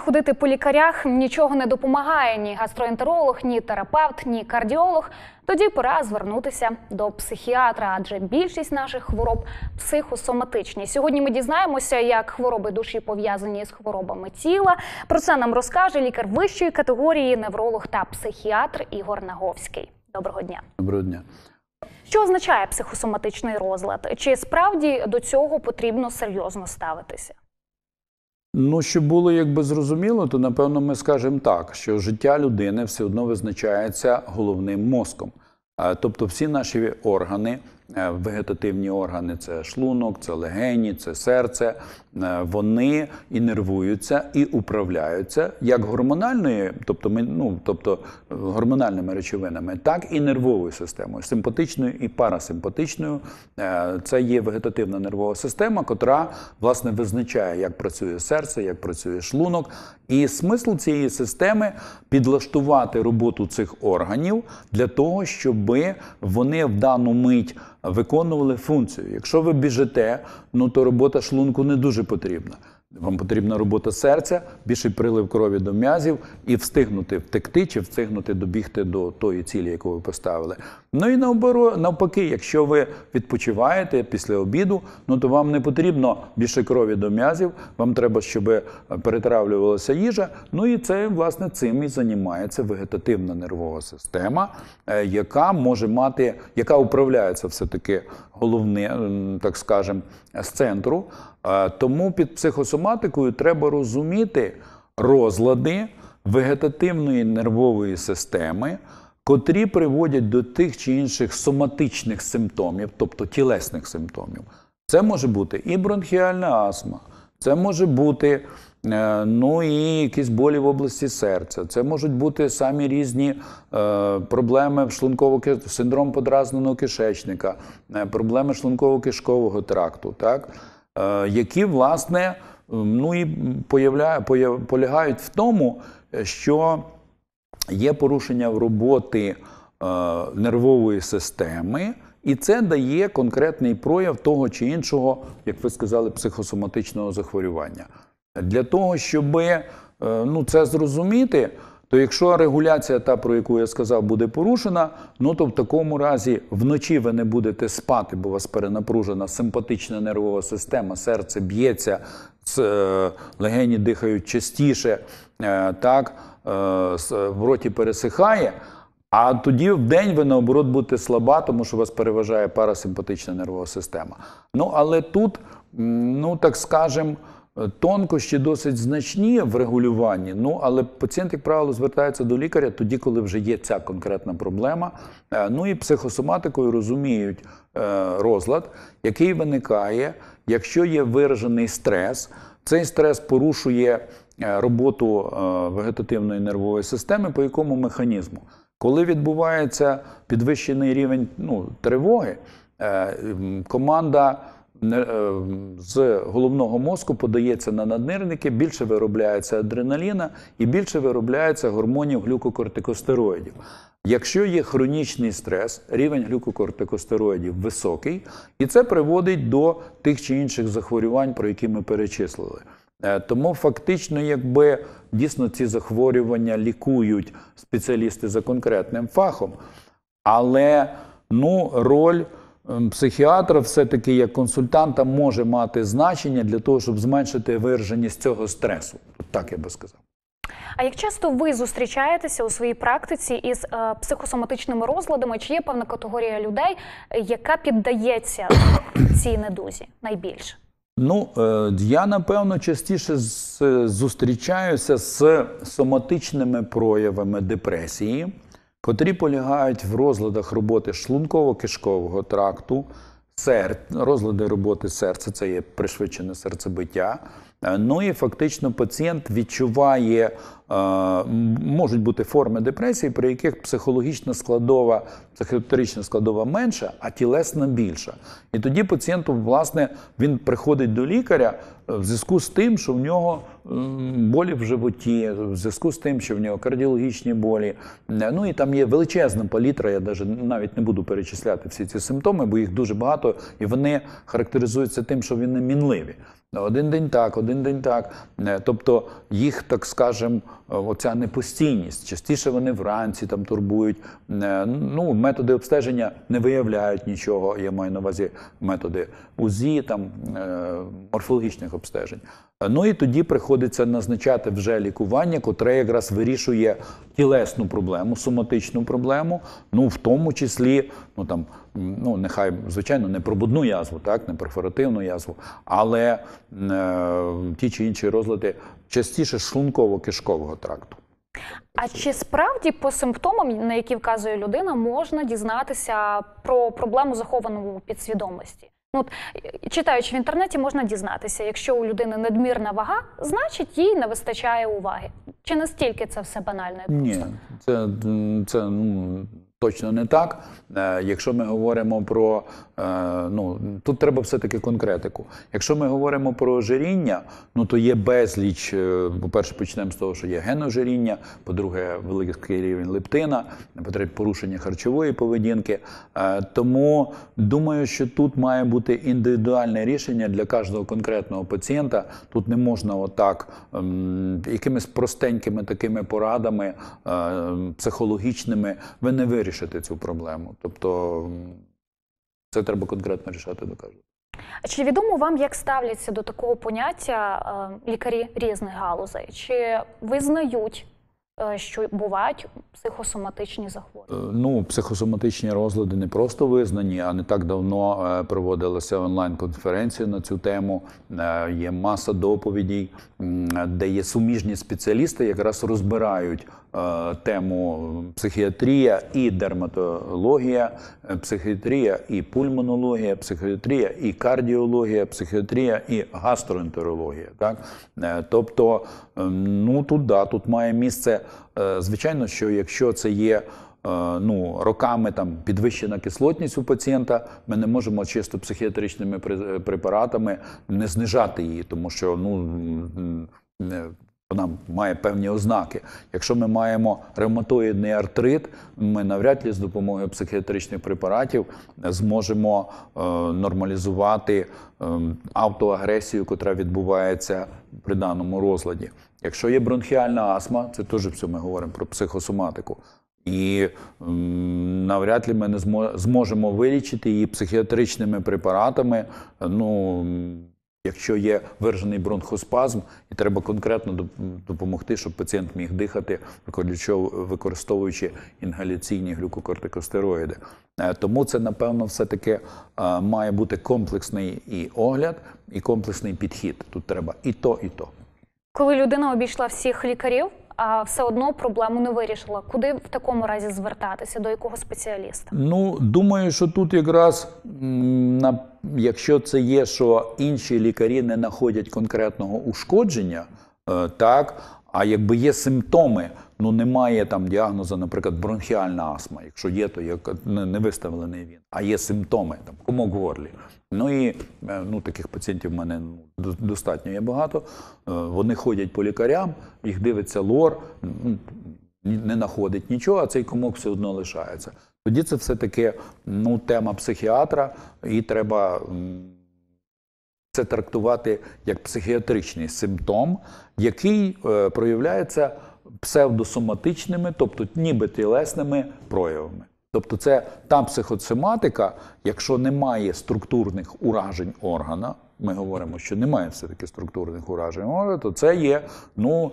ходити по лікарях нічого не допомагає ні гастроентеролог, ні терапевт, ні кардіолог. Тоді пора звернутися до психіатра, адже більшість наших хвороб психосоматичні. Сьогодні ми дізнаємося, як хвороби душі пов'язані з хворобами тіла. Про це нам розкаже лікар вищої категорії, невролог та психіатр Ігор Наговський. Доброго дня. Доброго дня. Що означає психосоматичний розлад? Чи справді до цього потрібно серйозно ставитися? Ну, щоб було якби зрозуміло, то напевно ми скажемо так, що життя людини все одно визначається головним мозком. Е, тобто, всі наші органи, е, вегетативні органи це шлунок, це легені, це серце, Е, вони і нервуються і управляються як гормональною, тобто ми, ну тобто е, гормональними речовинами, так і нервовою системою, симпатичною і парасимпатичною. Е, це є вегетативна нервова система, котра власне визначає, як працює серце, як працює шлунок. І смисл цієї системи підлаштувати роботу цих органів для того, щоб вони в дану мить виконували функцію. Якщо ви біжите, ну то робота шлунку не дуже дуже потрібна. Вам потрібна робота серця, більший прилив крові до м'язів і встигнути втекти чи встигнути добігти до тої цілі, яку ви поставили. Ну і навпаки, якщо ви відпочиваєте після обіду, ну то вам не потрібно більше крові до м'язів, вам треба, щоб е, перетравлювалася їжа. Ну і це власне цим і займається вегетативна нервова система, е, яка може мати, яка управляється все таки головне, так скажем, з центру. Е, тому під психосоматикою треба розуміти розлади вегетативної нервової системи, котрі приводять до тих чи інших соматичних симптомів, тобто тілесних симптомів. Це може бути і бронхіальна астма, це може бути е, ну і якісь болі в області серця. Це можуть бути самі різні е, проблеми шлунково синдром подразненого кишечника, проблеми шлунково-кишкового тракту. так? Е, які власне ну і полягають в тому, що є порушення в роботи е, нервової системи. І це дає конкретний прояв того чи іншого, як ви сказали, психосоматичного захворювання. Для того, щоб е, ну, це зрозуміти, то якщо регуляція, та про яку я сказав, буде порушена, ну то в такому разі вночі ви не будете спати, бо у вас перенапружена симпатична нервова система, серце б'ється, е, легені дихають частіше, е, так, е, в роті пересихає. А тоді в день ви наоборот будете слаба, тому що вас переважає парасимпатична нервова система. Ну але тут, ну так скажемо. Тонкощі досить значні в регулюванні, ну але пацієнт, як правило, звертається до лікаря тоді, коли вже є ця конкретна проблема. Е, ну і психосоматикою розуміють е, розлад, який виникає, якщо є виражений стрес. Цей стрес порушує е, роботу вегетативної нервової системи, по якому механізму, коли відбувається підвищений рівень ну, тривоги, команда. Е, з головного мозку подається на наднирники, більше виробляється адреналіна і більше виробляється гормонів глюкокортикостероїдів. Якщо є хронічний стрес, рівень глюкокортикостероїдів високий, і це приводить до тих чи інших захворювань, про які ми перечислили. Е, тому фактично, якби дійсно ці захворювання лікують спеціалісти за конкретним фахом, але ну роль. Ем, психіатра все-таки як консультанта може мати значення для того, щоб зменшити вираженість цього стресу. Так я би сказав. А як часто ви зустрічаєтеся у своїй практиці із е, психосоматичними розладами? Чи є певна категорія людей, яка піддається цій недузі найбільше? Ну е, я напевно частіше з, зустрічаюся з соматичними проявами депресії котрі полягають в розладах роботи шлунково-кишкового тракту, сер... розлади роботи серця це є пришвидшене серцебиття. Е, ну і фактично пацієнт відчуває, е, можуть бути форми депресії, при яких психологічна складова, психіатрична складова менша, а тілесна більша. І тоді пацієнту, власне, він приходить до лікаря е, в зв'язку з тим, що в нього болі в животі, в зв'язку з тим, що в нього кардіологічні болі. Ну і там є величезна палітра. Я навіть не буду перечисляти всі ці симптоми, бо їх дуже багато, і вони характеризуються тим, що вони мінливі. Один день так, один день так. Е, тобто їх, так скажемо, е, оця непостійність. Частіше вони вранці там турбують. Е, ну, методи обстеження не виявляють нічого. Я маю на увазі методи УЗІ, там морфологічних обстежень. Ну і тоді приходиться назначати вже лікування, котре якраз вирішує тілесну проблему, соматичну проблему. Ну в тому числі, ну там ну нехай звичайно не пробудну язву, так не перфоративну язву, але е, ті чи інші розлади частіше шлунково-кишкового тракту. А чи справді по симптомам, на які вказує людина, можна дізнатися про проблему заховану у підсвідомості? Ну, от, Читаючи в інтернеті, можна дізнатися, якщо у людини надмірна вага, значить їй не вистачає уваги. Чи настільки це все банально? Ні, це, це ну. Точно не так. Е, якщо ми говоримо про е, ну тут треба все-таки конкретику. Якщо ми говоримо про ожиріння, ну то є безліч. Е, по-перше, почнемо з того, що є геножиріння, по-друге, великий рівень лептина, потрібно порушення харчової поведінки. Тому думаю, що тут має бути індивідуальне рішення для кожного конкретного пацієнта. Тут не можна отак ем, якимись простенькими такими порадами ем, психологічними ви не вирішите вирішити цю проблему. Тобто це треба конкретно рішати до Чи відомо вам, як ставляться до такого поняття е, лікарі різних галузей? Чи визнають, е, що бувають психосоматичні захворювання? Е, ну, психосоматичні розлади не просто визнані, а не так давно проводилася онлайн-конференція на цю тему. Є маса доповідей, де є суміжні спеціалісти, якраз розбирають Е, тему психіатрія і дерматологія, е, психіатрія і пульмонологія, психіатрія і кардіологія, психіатрія і гастроентерологія. Так? Е, тобто, ну тут да, тут має місце. Звичайно, що якщо це є. Ну, роками там підвищена кислотність у пацієнта. Ми не можемо чисто психіатричними препаратами не знижати її, тому що ну вона має певні ознаки. Якщо ми маємо ревматоїдний артрит, ми навряд ли з допомогою психіатричних препаратів е, зможемо е, нормалізувати е, автоагресію, яка відбувається при даному розладі. Якщо є бронхіальна астма, це теж все ми говоримо про психосоматику. І навряд ли ми не зможемо вилічити її психіатричними препаратами. Ну Якщо є виражений бронхоспазм, і треба конкретно допомогти, щоб пацієнт міг дихати, використовуючи інгаляційні глюкокортикостероїди. Е, тому це, напевно, все-таки е, має бути комплексний і огляд, і комплексний підхід. Тут треба і то, і то. Коли людина обійшла всіх лікарів, а все одно проблему не вирішила. Куди в такому разі звертатися? До якого спеціаліста? Ну думаю, що тут якраз на якщо це є, що інші лікарі не знаходять конкретного ушкодження, е, так а якби є симптоми. Ну немає там діагнозу, наприклад, бронхіальна астма. Якщо є, то як не виставлений він, а є симптоми там комок горлі. Ну і е, ну таких пацієнтів в мене ну, достатньо є багато. Е, вони ходять по лікарям, їх дивиться лор, ну, не знаходить нічого, а цей комок все одно лишається. Тоді це все таки ну, тема психіатра, і треба це трактувати як психіатричний симптом, який е, проявляється псевдосоматичними, тобто ніби тілесними проявами. Тобто, це та психосоматика, якщо немає структурних уражень органа. Ми говоримо, що немає все-таки структурних уражень органа, то це є, ну,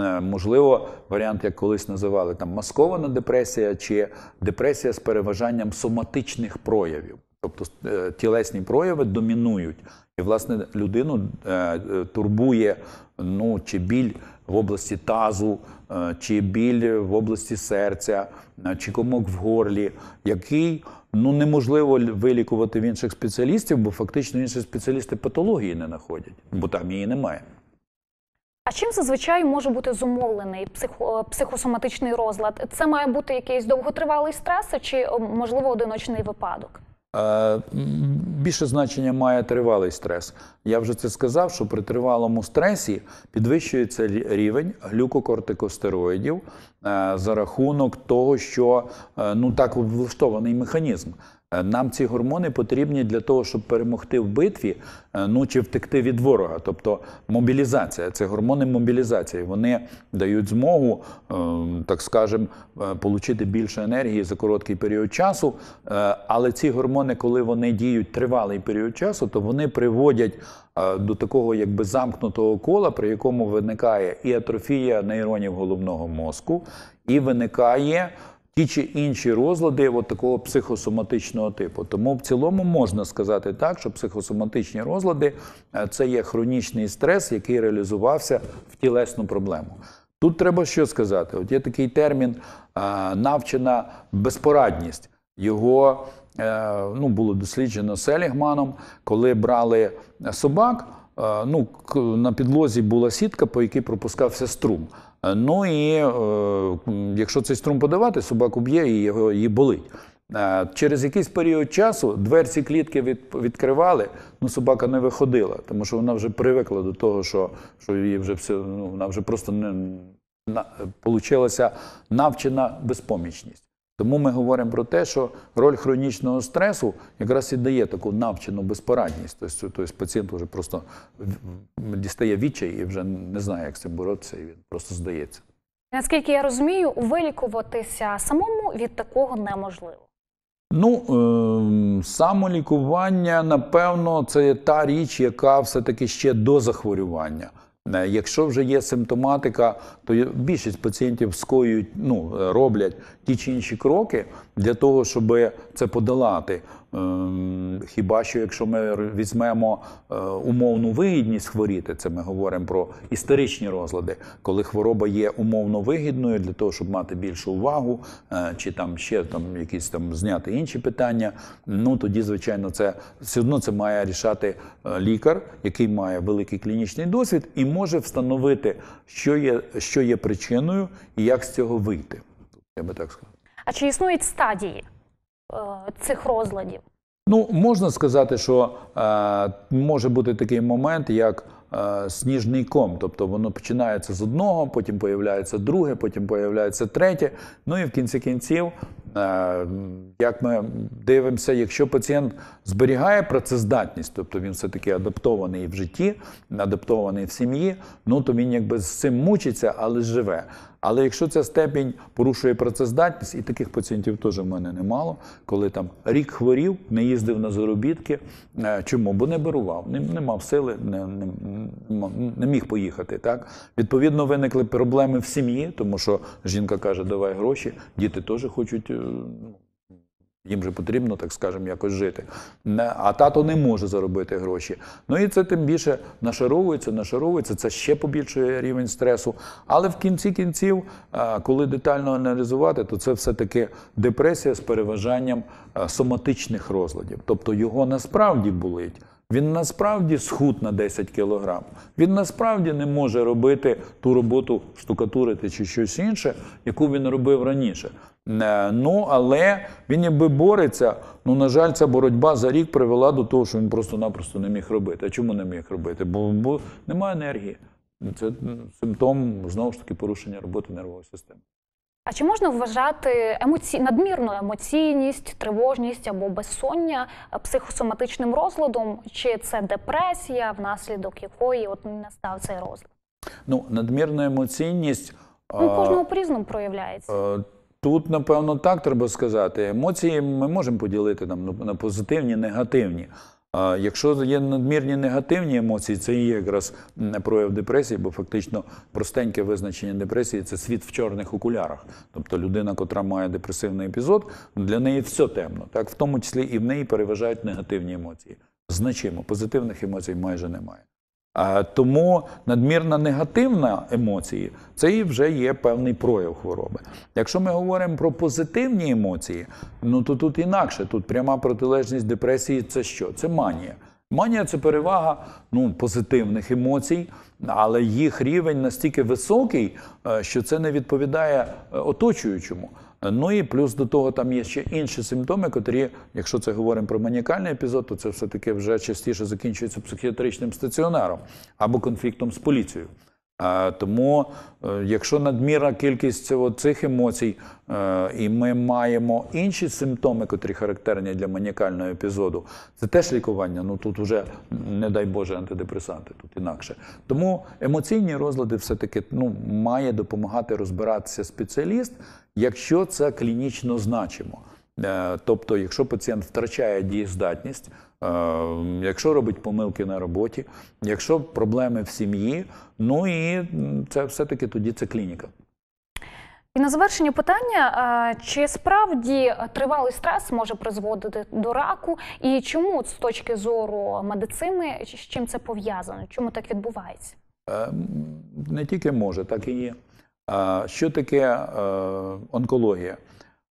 е, можливо, варіант, як колись називали, там маскована депресія чи депресія з переважанням соматичних проявів. Тобто е, тілесні прояви домінують. І, власне, людину е, турбує ну, чи біль в області тазу, е, чи біль в області серця, е, чи комок в горлі, який ну неможливо вилікувати в інших спеціалістів, бо фактично інші спеціалісти патології не знаходять, бо там її немає. А чим зазвичай може бути зумовлений е, психосоматичний розлад? Це має бути якийсь довготривалий стрес, чи можливо одиночний випадок? Е, більше значення має тривалий стрес. Я вже це сказав, що при тривалому стресі підвищується рівень глюкокортикостероїдів е, за рахунок того, що е, ну так влаштований механізм. Е, нам ці гормони потрібні для того, щоб перемогти в битві, е, ну чи втекти від ворога. Тобто мобілізація, це гормони мобілізації. Вони дають змогу, е, так скажемо, отримати більше енергії за короткий період часу. Але ці гормони, коли вони діють тривалий період часу, то вони приводять до такого якби замкнутого кола, при якому виникає і атрофія нейронів головного мозку, і виникає ті чи інші розлади от такого психосоматичного типу. Тому в цілому можна сказати так, що психосоматичні розлади е, це є хронічний стрес, який реалізувався в тілесну проблему. Тут треба що сказати? От є такий термін е, навчена безпорадність. Його е, ну, було досліджено Селігманом, коли брали собак. Ну, на підлозі була сітка, по якій пропускався струм. Е, ну і е, якщо цей струм подавати, собаку б'є і його її болить. Е, через якийсь період часу дверці клітки від, відкривали, ну собака не виходила, тому що вона вже привикла до того, що що її вже все ну, вона вже просто не на, получилася навчена безпомічність. Тому ми говоримо про те, що роль хронічного стресу якраз і дає таку навчену безпорадність. Тобто, тобто пацієнт вже просто дістає відчай і вже не знає, як з цим боротися, і він просто здається. Наскільки я розумію, вилікуватися самому від такого неможливо. Ну, ем, самолікування, напевно, це та річ, яка все-таки ще до захворювання. Е, якщо вже є симптоматика, то більшість пацієнтів скоюють, ну е, роблять ті чи інші кроки для того, щоб це подолати. Ем, хіба що якщо ми візьмемо е, умовну вигідність хворіти, це ми говоримо про історичні розлади, коли хвороба є умовно вигідною для того, щоб мати більшу увагу, е, чи там ще там якісь там зняти інші питання. Ну тоді, звичайно, це все одно це має рішати е, лікар, який має великий клінічний досвід, і може встановити, що є, що є причиною і як з цього вийти. Я би так сказав. А чи існують стадії? Е, цих розладів? Ну, можна сказати, що е, може бути такий момент, як е, сніжний ком. Тобто воно починається з одного, потім з'являється друге, потім з'являється третє. Ну і в кінці кінців Е, як ми дивимося, якщо пацієнт зберігає працездатність, тобто він все-таки адаптований в житті, адаптований в сім'ї, ну то він якби з цим мучиться, але живе. Але якщо ця степінь порушує працездатність, і таких пацієнтів теж в мене немало, коли там рік хворів, не їздив на заробітки. Е, чому? Бо не берував, не, не мав сили, не, не не, міг поїхати. Так Відповідно, виникли проблеми в сім'ї, тому що жінка каже, давай гроші, діти теж хочуть. Е, Е, їм же потрібно, так скажемо, якось жити. А тато не може заробити гроші. Ну і це тим більше нашаровується, нашаровується, це ще побільшує рівень стресу. Але в кінці кінців, е, коли детально аналізувати, то це все-таки депресія з переважанням е, соматичних розладів. Тобто його насправді болить. Він насправді схуд на 10 кілограм. Він насправді не може робити ту роботу штукатурити чи щось інше, яку він робив раніше. Е, ну але він якби бореться. Ну на жаль, ця боротьба за рік привела до того, що він просто-напросто не міг робити. А чому не міг робити? Бо, бо немає енергії. Це симптом знову ж таки порушення роботи нервової системи. А чи можна вважати емоці... надмірну емоційність, тривожність або безсоння е, психосоматичним розладом? Чи це депресія, внаслідок якої от настав цей розлад? Ну, надмірна емоційність Ну, кожного по різному проявляється. Е, тут, напевно, так треба сказати. Емоції ми можемо поділити там ну, на позитивні, негативні якщо є надмірні негативні емоції, це і є якраз прояв депресії, бо фактично простеньке визначення депресії це світ в чорних окулярах. Тобто людина, котра має депресивний епізод, для неї все темно, так в тому числі і в неї переважають негативні емоції. Значимо, позитивних емоцій майже немає. Е, тому надмірна негативна емоції це вже є певний прояв хвороби. Якщо ми говоримо про позитивні емоції, ну, то тут інакше. Тут пряма протилежність депресії це що? Це манія. Манія це перевага ну, позитивних емоцій, але їх рівень настільки високий, е, що це не відповідає е, оточуючому. Ну і плюс до того там є ще інші симптоми, котрі, якщо це говоримо про манікальний епізод, то це все таки вже частіше закінчується психіатричним стаціонаром або конфліктом з поліцією. Тому, е, якщо надмірна кількість цих емоцій, е, і ми маємо інші симптоми, котрі характерні для манікального епізоду, це теж лікування. Ну тут вже не дай Боже антидепресанти, тут інакше. Тому емоційні розлади все-таки ну, має допомагати розбиратися спеціаліст, якщо це клінічно значимо. Е, тобто, якщо пацієнт втрачає дієздатність, е, якщо робить помилки на роботі, якщо проблеми в сім'ї, ну і це все-таки тоді це клініка. І на завершення питання: чи справді тривалий стрес може призводити до раку, і чому з точки зору медицини з чим це пов'язано? Чому так відбувається? Е, не тільки може, так і є. Що таке онкологія?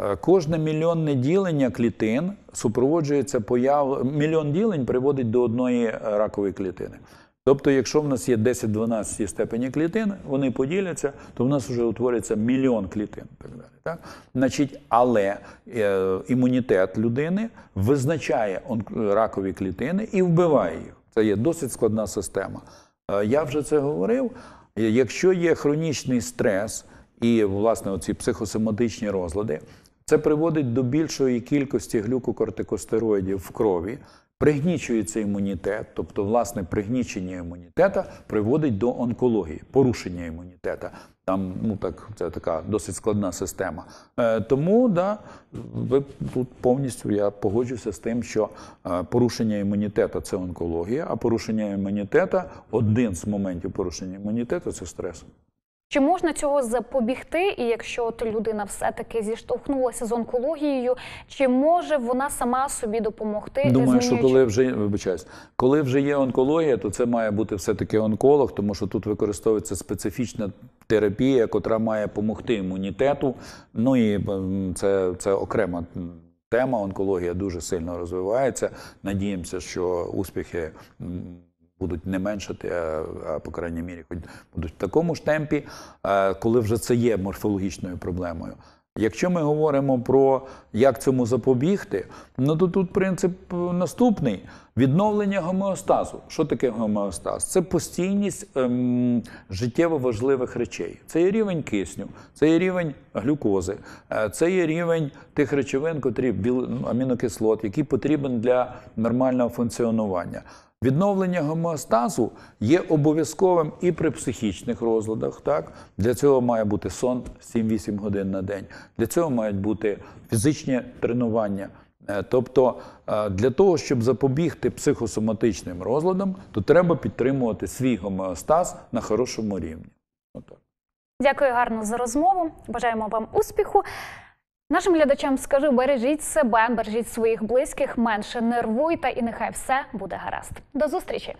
Е, кожне мільйонне ділення клітин супроводжується появ... мільйон ділень приводить до одної е, ракової клітини. Тобто, якщо в нас є 10-12 степені клітин, вони поділяться, то в нас вже утворюється мільйон клітин. Так далі, так? Значить, Але е, імунітет людини визначає онк ракові клітини і вбиває їх. Це є досить складна система. Я вже це говорив. Якщо є хронічний стрес і, власне, оці психосоматичні розлади, це приводить до більшої кількості глюкокортикостероїдів в крові, пригнічується імунітет, тобто, власне, пригнічення імунітета приводить до онкології, порушення імунітета. Там ну так, це така досить складна система. Е, Тому да, ви тут повністю я погоджуся з тим, що е, порушення імунітету це онкологія, а порушення імунітету один з моментів порушення імунітету це стрес. Чи можна цього запобігти? І якщо от людина все-таки зіштовхнулася з онкологією, чи може вона сама собі допомогти? Думаю, що коли вже коли вже є онкологія, то це має бути все-таки онколог, тому що тут використовується специфічна терапія, котра має допомогти імунітету. Ну і це, це окрема. Тема онкологія дуже сильно розвивається. Надіємося, що успіхи будуть не меншати, а по крайній мірі будуть в такому ж темпі, е, коли вже це є морфологічною проблемою. Якщо ми говоримо про як цьому запобігти, ну то тут принцип е, наступний: відновлення гомеостазу. Що таке гомеостаз? Це постійність ем, життєво важливих речей. Це є рівень кисню, це є рівень глюкози, е, це є рівень тих речовин, котрі амінокислот, які потрібен для нормального функціонування. Відновлення гомеостазу є обов'язковим і при психічних розладах. Так? Для цього має бути сон 7-8 годин на день, для цього мають бути фізичні тренування. Е, тобто е, для того, щоб запобігти психосоматичним розладам, то треба підтримувати свій гомеостаз на хорошому рівні. Отак. Дякую гарно за розмову. Бажаємо вам успіху. Нашим глядачам скажу, бережіть себе, бережіть своїх близьких, менше нервуйте, і нехай все буде гаразд. До зустрічі.